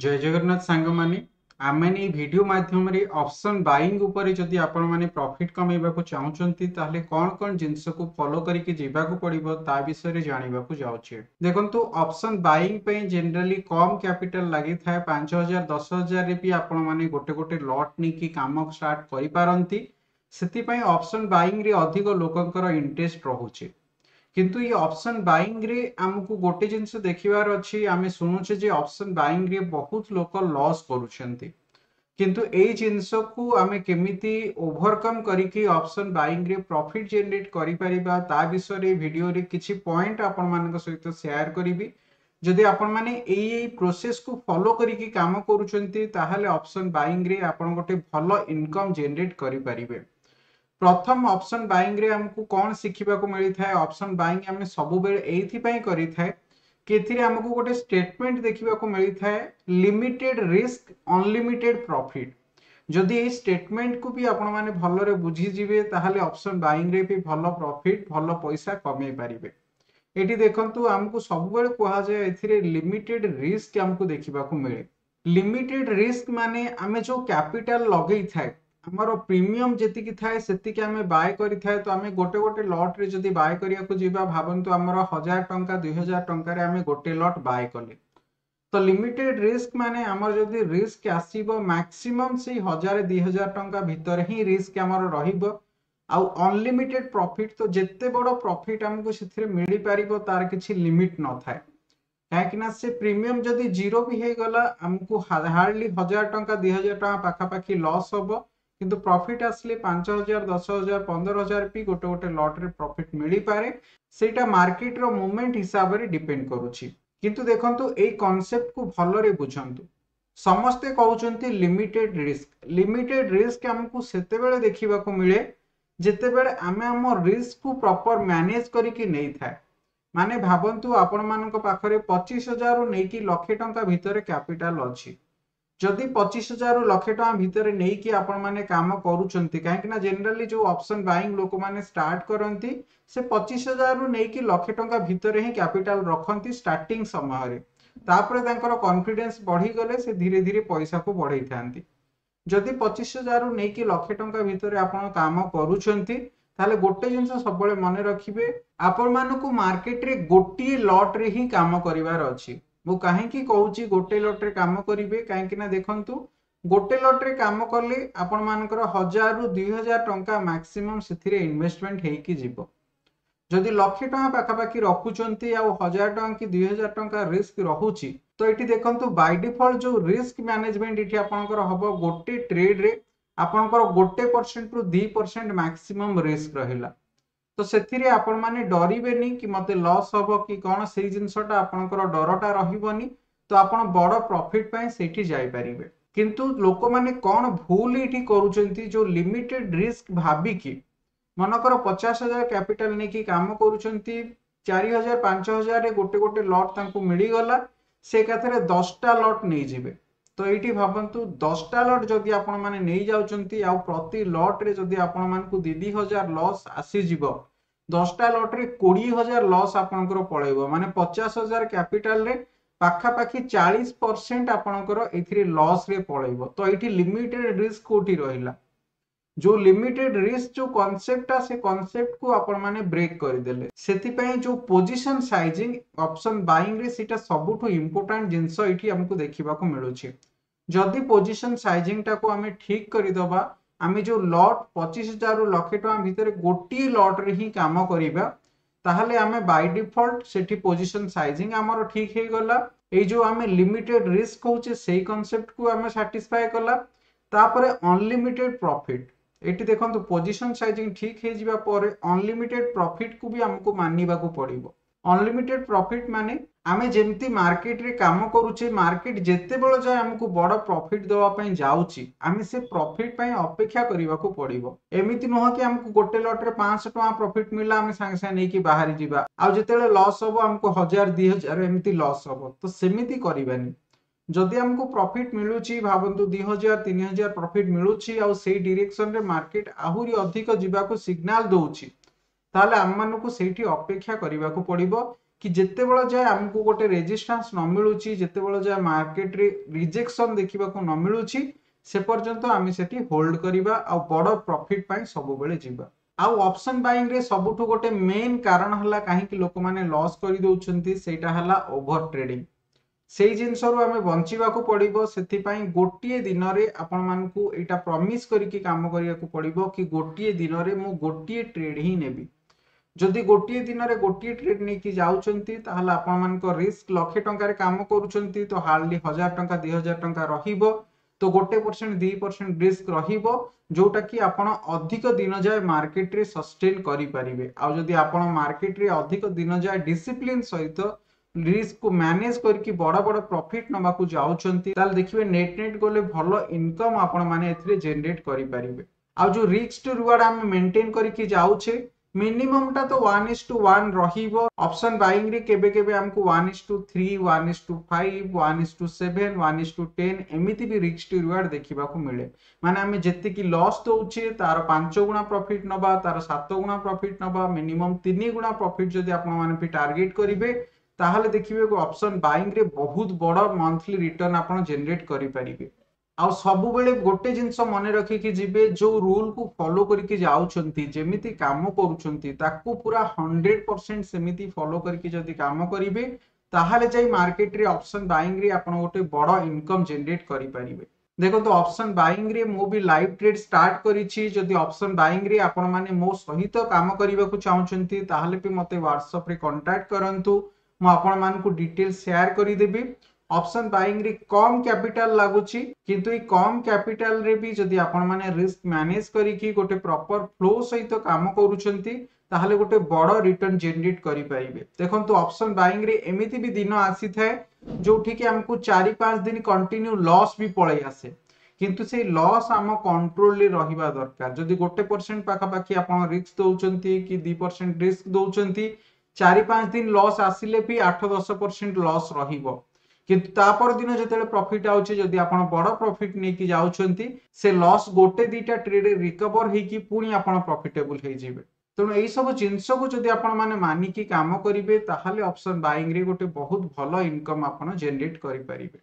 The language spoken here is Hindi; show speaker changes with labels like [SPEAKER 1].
[SPEAKER 1] जय जगन्नाथ सांग मानी आम भिडियो मध्यम अपसन बिंग प्रफिट कम चाहते कौन कौन जिनस फलो कर देखो अपसन बिंग जेनेली कम क्यापिटाल लगी पांच हजार दस हजार भी आपने गोटे गोटे लट नहीं कम स्टार्ट करपारती अपसन अधिक लोक इंटरेस्ट रोचे किंतु ये ऑप्शन बाइंग रे आमको गोटे जिनस देखिवार अछि आमे सुनुचे जे ऑप्शन बाइंग रे बहुत लोक लॉस करूछंती किंतु ए जिनस को आमे केमिति ओवरकम करी कि ऑप्शन बाइंग रे प्रॉफिट जनरेट करि परिबा ता विषय रे वीडियो रे किछि पॉइंट आपन मानक सहित शेयर करबी जदि आपन माने ए ए प्रोसेस को फॉलो करी कि काम करूछंती ताहाले ऑप्शन बाइंग रे आपन गोटे भलो इनकम जनरेट करी परिबे प्रथम ऑप्शन बाइंग रे हमको कौन सीखा मिलता है ऑप्शन बाइंग हमें सब हमको गोटे स्टेटमेंट देखा मिलता है लिमिटेड रिस्क अनलिमिटेड प्रॉफिट जदि स्टेटमेंट को भी आपने भल बुझे ऑप्शन बाइंग रे भी भल प्रॉफिट भल पैसा कमे पारे ये देखते आमको सब कहुए लिमिटेड रिस्क आमको देखा मिले लिमिटेड रिस्क माने आम जो कैपिटल लगे थाए ଆମର ପ୍ରିମିୟମ ଯେତିକି ଥାଏ ସେତିକି ଆମେ ବାୟ କରିଥାଏ ତ ଆମେ ଗୋଟେ ଗୋଟେ ଲଟ୍ରେ ଯଦି ବାୟ କରିବାକୁ ଯିବା ଭାବନ୍ତୁ ଆମର ହଜାର ଟଙ୍କା ଦୁଇ ହଜାର ଟଙ୍କାରେ ଆମେ ଗୋଟେ ଲଟ୍ ବାୟ କଲେ ତ ଲିମିଟେଡ ରିସ୍କ ମାନେ ଆମର ଯଦି ରିସ୍କ ଆସିବ ମ୍ୟାକ୍ସିମମ୍ ସେଇ ହଜାରେ ଦୁଇ ହଜାର ଟଙ୍କା ଭିତରେ ହିଁ ରିସ୍କ ଆମର ରହିବ ଆଉ ଅନଲିମିଟେଡ୍ ପ୍ରଫିଟ୍ ତ ଯେତେ ବଡ଼ ପ୍ରଫିଟ୍ ଆମକୁ ସେଥିରେ ମିଳିପାରିବ ତାର କିଛି ଲିମିଟ୍ ନଥାଏ କାହିଁକିନା ସେ ପ୍ରିମିୟମ ଯଦି ଜିରୋ ବି ହେଇଗଲା ଆମକୁ ହାର୍ଡଲି ହଜାର ଟଙ୍କା ଦୁଇ ହଜାର ଟଙ୍କା ପାଖାପାଖି ଲସ୍ ହବ କିନ୍ତୁ ପ୍ରଫିଟ୍ ଆସିଲେ ପାଞ୍ଚ ହଜାର ଦଶ ହଜାର ପନ୍ଦର ହଜାର ବି ଗୋଟେ ଗୋଟେ ଲଟ୍ରେ ପ୍ରଫିଟ୍ ମିଳିପାରେ ସେଇଟା ମାର୍କେଟର ମୁଭମେଣ୍ଟ ହିସାବରେ ଡିପେଣ୍ଡ କରୁଛି କିନ୍ତୁ ଦେଖନ୍ତୁ ଏଇ କନସେପ୍ଟକୁ ଭଲରେ ବୁଝନ୍ତୁ ସମସ୍ତେ କହୁଛନ୍ତି ଲିମିଟେଡ୍ ରିସ୍କ ଲିମିଟେଡ୍ ରିସ୍କ ଆମକୁ ସେତେବେଳେ ଦେଖିବାକୁ ମିଳେ ଯେତେବେଳେ ଆମେ ଆମ ରିସ୍କକୁ ପ୍ରପର ମ୍ୟାନେଜ୍ କରିକି ନେଇଥାଏ ମାନେ ଭାବନ୍ତୁ ଆପଣମାନଙ୍କ ପାଖରେ ପଚିଶ ହଜାରରୁ ନେଇକି ଲକ୍ଷେ ଟଙ୍କା ଭିତରେ କ୍ୟାପିଟାଲ ଅଛି जदि पचिश हजार रु लक्षे टाँग भितर नहीं आपण मैंने कम करुँच कहीं जेनेली जो अप्सन बाइंग लोक मैंने स्टार्ट करती से पचिश हजार रु नहीं लक्षे टाँग भितर ही कैपिटाल रखती स्टार्ट समय कन्फिडेन्स बढ़ीगले से धीरे धीरे पैसा को बढ़े था जदि पचीस हजार रु नहीं कि लक्षे टाँग भितर आप कम करुँच गोटे ଗୋଟେ ଜିନିଷ ସବୁବେଳେ ମନେ ରଖିବେ ଆପଣମାନଙ୍କୁ ମାର୍କେଟରେ ଗୋଟିଏ ଲଟ୍ରେ ହିଁ କାମ କରିବାର ଅଛି ମୁଁ କାହିଁକି କହୁଛି ଗୋଟେ ଲଟ୍ରେ କାମ କରିବେ କାହିଁକି ନା ଦେଖନ୍ତୁ ଗୋଟେ ଲଟ୍ରେ କାମ କଲେ ଆପଣମାନଙ୍କର ହଜାରରୁ ଦୁଇ ହଜାର ଟଙ୍କା ମାକ୍ସିମମ୍ ସେଥିରେ ଇନଭେଷ୍ଟମେଣ୍ଟ ହେଇକି ଯିବ ଯଦି ଲକ୍ଷେ ଟଙ୍କା ପାଖାପାଖି ରଖୁଛନ୍ତି ଆଉ ହଜାର ଟଙ୍କା କି ଦୁଇ ହଜାର ଟଙ୍କା ରିସ୍କ ରହୁଛି ତ ଏଠି ଦେଖନ୍ତୁ ବାଇ ଡିଫଲ୍ଟ ଯୋଉ ରିସ୍କ ମ୍ୟାନେଜମେଣ୍ଟ ଏଠି ଆପଣଙ୍କର ହବ ଗୋଟେ ଟ୍ରେଡରେ ଆପଣଙ୍କର ଗୋଟେ ପରସେଣ୍ଟରୁ ଦୁଇ ପରସେଣ୍ଟ ମାକ୍ସିମମ୍ ରିସ୍କ ରହିଲା ତ ସେଥିରେ ଆପଣମାନେ ଡରିବେନି କି ମୋତେ ଲସ୍ ହବ କି କ'ଣ ସେଇ ଜିନିଷଟା ଆପଣଙ୍କର ଡରଟା ରହିବନି ତ ଆପଣ ବଡ଼ ପ୍ରଫିଟ୍ ପାଇଁ ସେଇଠି ଯାଇପାରିବେ କିନ୍ତୁ ଲୋକମାନେ କ'ଣ ଭୁଲ ଏଠି କରୁଛନ୍ତି ଯେଉଁ ଲିମିଟେଡ୍ ରିସ୍କ ଭାବିକି ମନେକର ପଚାଶ ହଜାର କ୍ୟାପିଟାଲ ନେଇକି କାମ କରୁଛନ୍ତି ଚାରି ହଜାର ପାଞ୍ଚ ହଜାରରେ ଗୋଟେ ଗୋଟେ ଲଟ୍ ତାଙ୍କୁ ମିଳିଗଲା ସେ ଏକାଥରେ ଦଶଟା ଲଟ୍ ନେଇଯିବେ তো ଏଇଠି ଭାବନ୍ତୁ ଦଶଟା ଲଟ୍ ଯଦି ଆପଣମାନେ ନେଇଯାଉଛନ୍ତି ଆଉ ପ୍ରତି ଲଟ୍ରେ ଯଦି ଆପଣମାନଙ୍କୁ ଦୁଇ ଦୁଇ ହଜାର ଲସ୍ ଆସିଯିବ ଦଶଟା ଲଟ୍ରେ କୋଡ଼ିଏ ହଜାର ଲସ୍ ଆପଣଙ୍କର ପଳେଇବ ମାନେ ପଚାଶ ହଜାର କ୍ୟାପିଟାଲରେ ପାଖାପାଖି ଚାଳିଶ ପରସେଣ୍ଟ ଆପଣଙ୍କର ଏଥିରେ ଲସ୍ରେ ପଳେଇବ ତ ଏଇଠି ଲିମିଟେଡ୍ ରିସ୍କ କୋଉଠି ରହିଲା जो लिमिटेड रिस्क जो कॉन्सेप्ट आ से कॉन्सेप्ट को आपण माने ब्रेक कर देले सेति पई जो पोजीशन साइजिंग ऑप्शन बाइंग रे सेटा सबुठो इंपोर्टेंट जिंस एठी हमको देखिबा को मिलु छी जदि पोजीशन साइजिंग टा को हमें ठीक करि दबा आमे जो लॉट 25000 रु लखे टका भितर गोटी लॉट रे ही काम करिबा ताहले आमे बाय डिफॉल्ट सेठी पोजीशन साइजिंग हमर ठीक हे गला ए जो आमे लिमिटेड रिस्क होचे सेई कांसेप्ट को आमे सैटिस्फाई कला तापरे अनलिमिटेड प्रॉफिट ଏଠି ଦେଖନ୍ତୁ ପୋଜିସନ ସାଇଜିଂ ଠିକ୍ ହେଇଯିବା ପରେ ଅନଲିମିଟେଡ୍ ପ୍ରଫିଟକୁ ବି ଆମକୁ ମାନିବାକୁ ପଡ଼ିବ ଅନଲିମିଟେଡ୍ ପ୍ରଫିଟ ମାନେ ଆମେ ଯେମିତି ମାର୍କେଟରେ କାମ କରୁଛେ ମାର୍କେଟ ଯେତେବେଳେ ଯାଏ ଆମକୁ ବଡ଼ ପ୍ରଫିଟ ଦେବା ପାଇଁ ଯାଉଛି ଆମେ ସେ ପ୍ରଫିଟ ପାଇଁ ଅପେକ୍ଷା କରିବାକୁ ପଡ଼ିବ ଏମିତି ନୁହଁ କି ଆମକୁ ଗୋଟେ ଲଟରେ ପାଞ୍ଚଶହ ଟଙ୍କା ପ୍ରଫିଟ ମିଳିଲା ଆମେ ସାଙ୍ଗେ ସାଙ୍ଗେ ନେଇକି ବାହାରି ଯିବା ଆଉ ଯେତେବେଳେ ଲସ୍ ହବ ଆମକୁ ହଜାର ଦି ହଜାର ଏମିତି ଲସ୍ ହବ ତ ସେମିତି କରିବାନି ଯଦି ଆମକୁ ପ୍ରଫିଟ୍ ମିଳୁଛି ଭାବନ୍ତୁ ଦୁଇ ହଜାର ତିନି ହଜାର ପ୍ରଫିଟ୍ ମିଳୁଛି ଆଉ ସେଇ ଡିରେକ୍ସନରେ ମାର୍କେଟ ଆହୁରି ଅଧିକ ଯିବାକୁ ସିଗ୍ନାଲ ଦଉଛି ତାହେଲେ ଆମମାନଙ୍କୁ ସେଇଠି ଅପେକ୍ଷା କରିବାକୁ ପଡିବ କି ଯେତେବେଳେ ଯାଏ ଆମକୁ ଗୋଟେ ରେଜିଷ୍ଟାନ୍ସ ନ ମିଳୁଛି ଯେତେବେଳେ ଯାଏ ମାର୍କେଟରେ ରିଜେକ୍ସନ ଦେଖିବାକୁ ନ ମିଳୁଛି ସେ ପର୍ଯ୍ୟନ୍ତ ଆମେ ସେଠି ହୋଲ୍ଡ କରିବା ଆଉ ବଡ଼ ପ୍ରଫିଟ୍ ପାଇଁ ସବୁବେଳେ ଯିବା ଆଉ ଅପସନ୍ ବାଇଙ୍ଗରେ ସବୁଠୁ ଗୋଟେ ମେନ୍ କାରଣ ହେଲା କାହିଁକି ଲୋକମାନେ ଲସ୍ କରିଦେଉଛନ୍ତି ସେଇଟା ହେଲା ଓଭର ଟ୍ରେଡିଂ ସେଇ ଜିନିଷରୁ ଆମେ ବଞ୍ଚିବାକୁ ପଡିବ ସେଥିପାଇଁ ଗୋଟିଏ ଦିନରେ ଆପଣମାନଙ୍କୁ ଏଇଟା ପ୍ରମିସ୍ କରିକି କାମ କରିବାକୁ ପଡିବ କି ଗୋଟିଏ ଦିନରେ ମୁଁ ଗୋଟିଏ ଟ୍ରେଡ୍ ହିଁ ନେବି ଯଦି ଗୋଟିଏ ଦିନରେ ଗୋଟିଏ ଟ୍ରେଡ୍ ନେଇକି ଯାଉଛନ୍ତି ତାହେଲେ ଆପଣମାନଙ୍କ ରିସ୍କ ଲକ୍ଷେ ଟଙ୍କାରେ କାମ କରୁଛନ୍ତି ତ ହାର୍ଡଲି ହଜାର ଟଙ୍କା ଦୁଇ ହଜାର ଟଙ୍କା ରହିବ ତ ଗୋଟେ ପରସେଣ୍ଟ ଦୁଇ ପରସେଣ୍ଟ ରିସ୍କ ରହିବ ଯୋଉଟା କି ଆପଣ ଅଧିକ ଦିନ ଯାଏ ମାର୍କେଟରେ ସଷ୍ଟେନ୍ କରିପାରିବେ ଆଉ ଯଦି ଆପଣ ମାର୍କେଟରେ ଅଧିକ ଦିନ ଯାଏ ଡିସିପ୍ଲିନ୍ ସହିତ रिस्क को मैनेज करके बड़ बड़ प्रफिट नवाक जाऊँच देखिए नेट नेट गले भल इनकम आपण जेनेट करेंगे आ जो रिस्क टू रिवार्ड आम मेंटेन करके मिनिमम टा तो वन इज टू वन रपसन बाइंग रे one is to three one is to five one is to seven one is to ten एमती भी रिक्स टू रिवार्ड देखा मिले माने आम जी लस दौचे तार पांच गुणा प्रफिट नवा तार सात गुणा प्रफिट नवा मिनिमम तीन गुणा प्रफिट जदि आप टार्गेट करेंगे ताहले देखिए अपसन बैंग बहुत बड़ा मंथली रिटर्न आप जेनेट करेंगे आ सब बेले गोटे जिन मन रखिक जो रूल को फलो करमी कम कर पूरा हंड्रेड परसेंट सेमती फलो करम करेंगे ताहले जाए मार्केट रे ऑप्शन बाइंग रे आप गोटे बड़ इनकम जेनेट करेंगे देखो तो ऑप्शन बाइंग रे मो भी live trade start option buying रे आप सहित कम करने को चाहते भी मत व्हाट्सअप कंटाक्ट करूँ ମୁଁ ଆପଣମାନଙ୍କୁ ଡିଟେଲ ସେୟାର କରିଦେବି ଅପସନ୍ ବାଇଂରେ କମ୍ କ୍ୟାପିଟାଲ ଲାଗୁଛି କିନ୍ତୁ ଏଇ କମ୍ କ୍ୟାପିଟାଲରେ ବି ଯଦି ଆପଣମାନେ ରିସ୍କ ମ୍ୟାନେଜ କରିକି ଗୋଟେ ପ୍ରପର ଫ୍ଲୋ ସହିତ କାମ କରୁଛନ୍ତି ତାହେଲେ ଗୋଟେ ବଡ଼ ରିଟର୍ଣ୍ଣ ଜେନେରେଟ୍ କରିପାରିବେ ଦେଖନ୍ତୁ ଅପସନ୍ ବାଇଂରେ ଏମିତି ବି ଦିନ ଆସିଥାଏ ଯୋଉଠିକି ଆମକୁ ଚାରି ପାଞ୍ଚ ଦିନ କଣ୍ଟିନ୍ୟୁ ଲସ୍ ବି ପଳେଇ ଆସେ କିନ୍ତୁ ସେଇ ଲସ୍ ଆମ କଣ୍ଟ୍ରୋଲରେ ରହିବା ଦରକାର ଯଦି ଗୋଟେ ପରସେଣ୍ଟ ପାଖାପାଖି ଆପଣ ରିସ୍କ ଦଉଛନ୍ତି କି ଦୁଇ ପରସେଣ୍ଟ ରିସ୍କ ଦଉଛନ୍ତି ଚାରି ପାଞ୍ଚ ଦିନ ଲସ୍ ଆସିଲେ ବି ଆଠ ଦଶ ପରସେଣ୍ଟ ଲସ୍ ରହିବ କିନ୍ତୁ ତାପର ଦିନ ଯେତେବେଳେ ପ୍ରଫିଟ୍ ଆଉଛି ଯଦି ଆପଣ ବଡ଼ ପ୍ରଫିଟ୍ ନେଇକି ଯାଉଛନ୍ତି ସେ ଲସ୍ ଗୋଟେ ଦୁଇଟା ଟ୍ରେଡ୍ ରିକଭର ହେଇକି ପୁଣି ଆପଣ ପ୍ରଫିଟେବୁଲ ହେଇଯିବେ ତେଣୁ ଏଇସବୁ ଜିନିଷକୁ ଯଦି ଆପଣମାନେ ମାନିକି କାମ କରିବେ ତାହେଲେ ଅପସନ୍ ବାଇଂରେ ଗୋଟେ ବହୁତ ଭଲ ଇନକମ୍ ଆପଣ ଜେନେରେଟ୍ କରିପାରିବେ